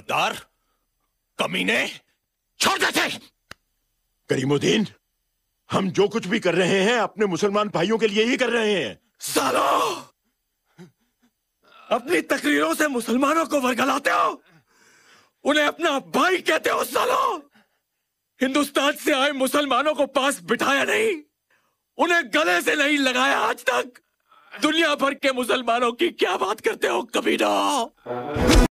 गद्दार कमीने छोड़ देते करीमुद्दीन हम जो कुछ भी कर रहे हैं अपने मुसलमान भाइयों के लिए ही कर रहे हैं सालो अपनी तकरीरों से मुसलमानों को वरगलाते हो उन्हें अपना भाई कहते हो सालो हिंदुस्तान से आए मुसलमानों को पास बिठाया नहीं उन्हें गले से नहीं लगाया आज तक दुनिया भर के मुसलमानों की क्या बात करते हो कबीरा